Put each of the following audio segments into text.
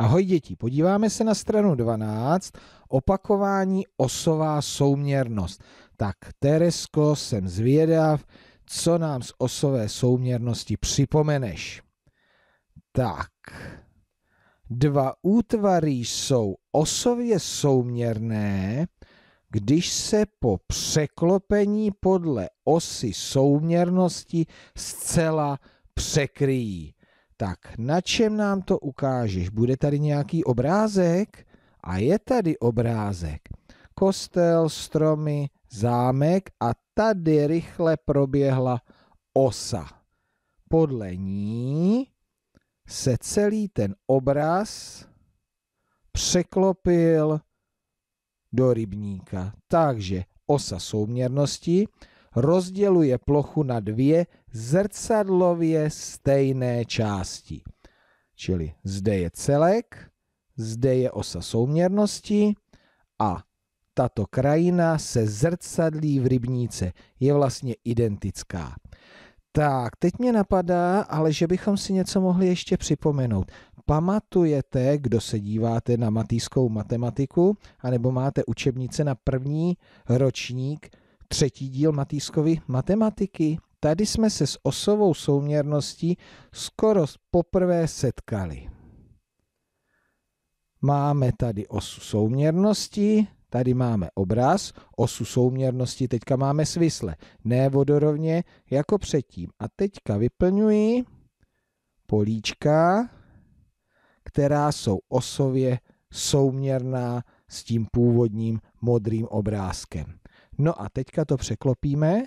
Ahoj děti, podíváme se na stranu 12, opakování osová souměrnost. Tak, Teresko, jsem zvědav, co nám z osové souměrnosti připomeneš. Tak, dva útvary jsou osově souměrné, když se po překlopení podle osy souměrnosti zcela překryjí. Tak na čem nám to ukážeš? Bude tady nějaký obrázek? A je tady obrázek. Kostel, stromy, zámek a tady rychle proběhla osa. Podle ní se celý ten obraz překlopil do rybníka. Takže osa souměrnosti rozděluje plochu na dvě zrcadlově stejné části. Čili zde je celek, zde je osa souměrnosti a tato krajina se zrcadlí v rybníce. Je vlastně identická. Tak, teď mě napadá, ale že bychom si něco mohli ještě připomenout. Pamatujete, kdo se díváte na matýskou matematiku, anebo máte učebnice na první ročník, třetí díl Matýskovy matematiky. Tady jsme se s osovou souměrností skoro poprvé setkali. Máme tady osu souměrnosti, tady máme obraz, osu souměrnosti teďka máme svisle, ne vodorovně jako předtím. A teďka vyplňuji políčka, která jsou osově souměrná s tím původním modrým obrázkem. No a teďka to překlopíme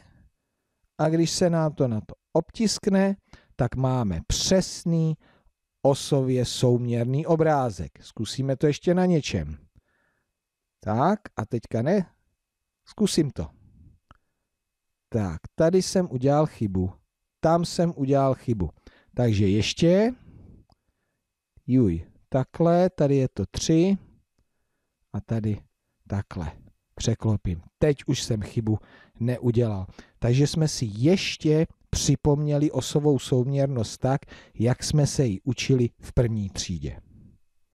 a když se nám to na to obtiskne, tak máme přesný osově souměrný obrázek. Zkusíme to ještě na něčem. Tak a teďka ne, zkusím to. Tak, tady jsem udělal chybu. Tam jsem udělal chybu. Takže ještě. Juj, takhle, tady je to 3. A tady takhle překlopím. Teď už jsem chybu neudělal. Takže jsme si ještě připomněli osovou souměrnost tak, jak jsme se ji učili v první třídě.